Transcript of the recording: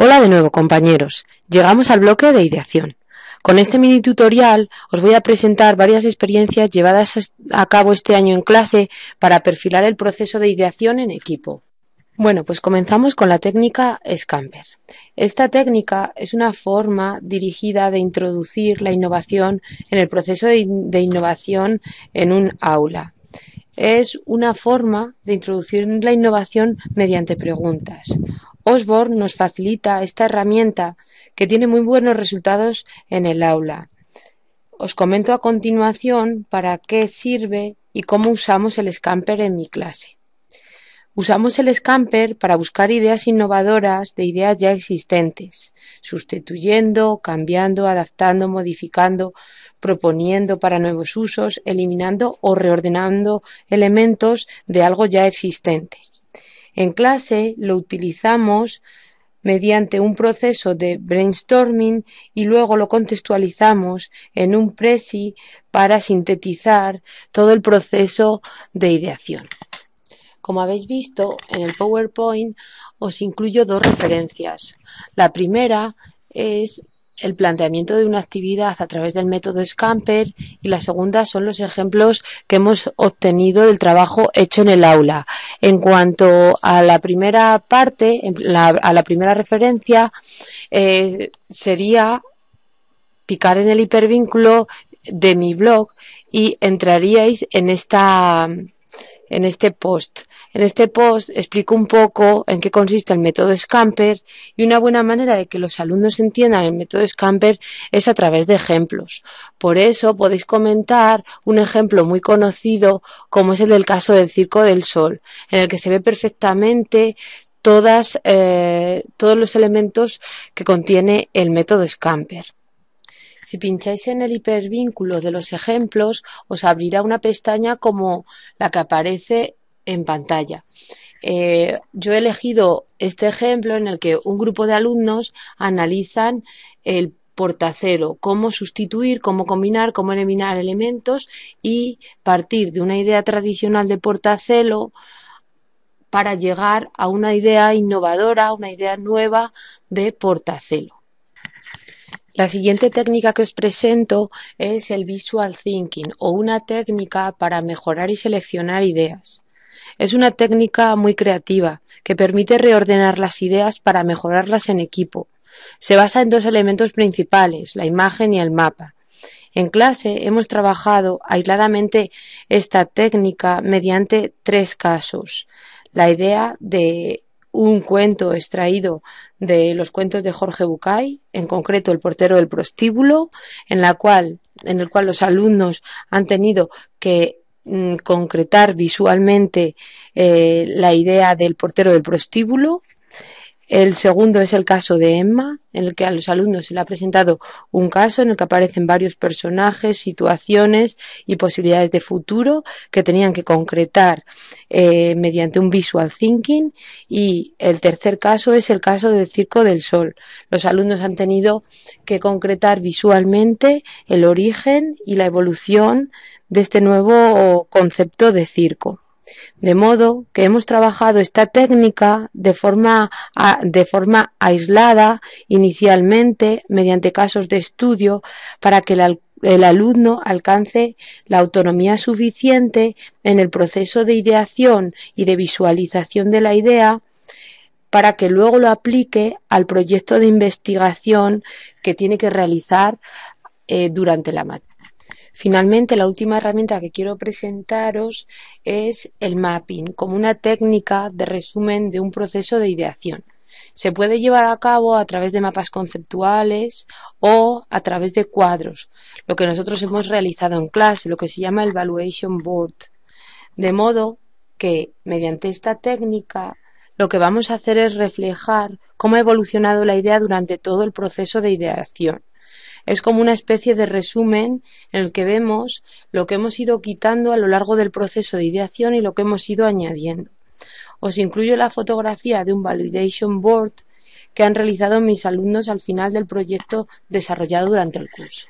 Hola de nuevo compañeros, llegamos al bloque de ideación. Con este mini tutorial os voy a presentar varias experiencias llevadas a cabo este año en clase para perfilar el proceso de ideación en equipo. Bueno, pues comenzamos con la técnica Scamper. Esta técnica es una forma dirigida de introducir la innovación en el proceso de, de innovación en un aula. Es una forma de introducir la innovación mediante preguntas. Osborne nos facilita esta herramienta que tiene muy buenos resultados en el aula. Os comento a continuación para qué sirve y cómo usamos el Scamper en mi clase. Usamos el Scamper para buscar ideas innovadoras de ideas ya existentes, sustituyendo, cambiando, adaptando, modificando, proponiendo para nuevos usos, eliminando o reordenando elementos de algo ya existente. En clase lo utilizamos mediante un proceso de brainstorming y luego lo contextualizamos en un presi para sintetizar todo el proceso de ideación. Como habéis visto, en el PowerPoint os incluyo dos referencias. La primera es el planteamiento de una actividad a través del método Scamper y la segunda son los ejemplos que hemos obtenido del trabajo hecho en el aula. En cuanto a la primera parte, a la primera referencia, eh, sería picar en el hipervínculo de mi blog y entraríais en esta en este post. En este post explico un poco en qué consiste el método Scamper y una buena manera de que los alumnos entiendan el método Scamper es a través de ejemplos. Por eso podéis comentar un ejemplo muy conocido como es el del caso del Circo del Sol, en el que se ve perfectamente eh, todos los elementos que contiene el método Scamper. Si pincháis en el hipervínculo de los ejemplos, os abrirá una pestaña como la que aparece en pantalla. Eh, yo he elegido este ejemplo en el que un grupo de alumnos analizan el portacero, cómo sustituir, cómo combinar, cómo eliminar elementos y partir de una idea tradicional de portacelo para llegar a una idea innovadora, una idea nueva de portacelo. La siguiente técnica que os presento es el visual thinking o una técnica para mejorar y seleccionar ideas. Es una técnica muy creativa que permite reordenar las ideas para mejorarlas en equipo. Se basa en dos elementos principales, la imagen y el mapa. En clase hemos trabajado aisladamente esta técnica mediante tres casos. La idea de un cuento extraído de los cuentos de Jorge Bucay, en concreto El portero del prostíbulo, en la cual en el cual los alumnos han tenido que mm, concretar visualmente eh, la idea del portero del prostíbulo el segundo es el caso de Emma, en el que a los alumnos se le ha presentado un caso en el que aparecen varios personajes, situaciones y posibilidades de futuro que tenían que concretar eh, mediante un visual thinking. Y el tercer caso es el caso del Circo del Sol. Los alumnos han tenido que concretar visualmente el origen y la evolución de este nuevo concepto de circo. De modo que hemos trabajado esta técnica de forma, aislada inicialmente mediante casos de estudio para que el, alumno alcance la autonomía suficiente en el proceso de ideación y de visualización de la idea para que luego lo aplique al proyecto de investigación que tiene que realizar eh, durante la Finalmente, la última herramienta que quiero presentaros es el mapping, como una técnica de resumen de un proceso de ideación. Se puede llevar a cabo a través de mapas conceptuales o a través de cuadros, lo que nosotros hemos realizado en clase, lo que se llama el Valuation Board. De modo que, mediante esta técnica, lo que vamos a hacer es reflejar cómo ha evolucionado la idea durante todo el proceso de ideación. Es como una especie de resumen en el que vemos lo que hemos ido quitando a lo largo del proceso de ideación y lo que hemos ido añadiendo. Os incluyo la fotografía de un validation board que han realizado mis alumnos al final del proyecto desarrollado durante el curso.